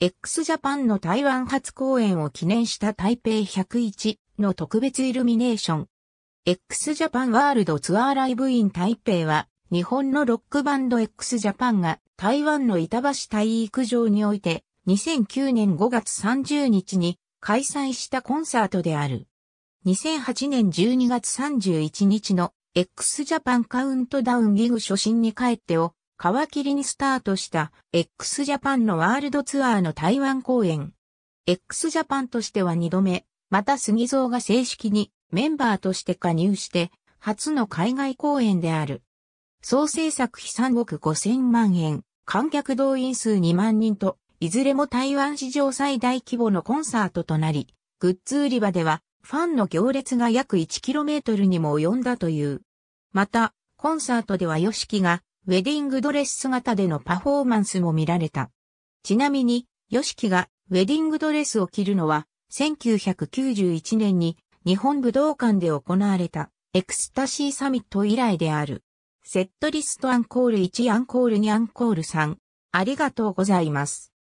x ジャパンの台湾初公演を記念した台北101の特別イルミネーション。x ジャパンワールドツアーライブイン台北は、日本のロックバンド x ジャパンが台湾の板橋体育場において、2009年5月30日に開催したコンサートである。2008年12月31日の x ジャパンカウントダウンギグ初心に帰ってを皮切りにスタートした x ジャパンのワールドツアーの台湾公演。x ジャパンとしては2度目、また杉蔵が正式にメンバーとして加入して、初の海外公演である。総制作費3億5000万円、観客動員数2万人と、いずれも台湾史上最大規模のコンサートとなり、グッズ売り場では、ファンの行列が約 1km にも及んだという。また、コンサートでは yoshiki がウェディングドレス姿でのパフォーマンスも見られた。ちなみに、ヨシキがウェディングドレスを着るのは、1991年に日本武道館で行われたエクスタシーサミット以来である。セットリストアンコール1アンコール2アンコール3。ありがとうございます。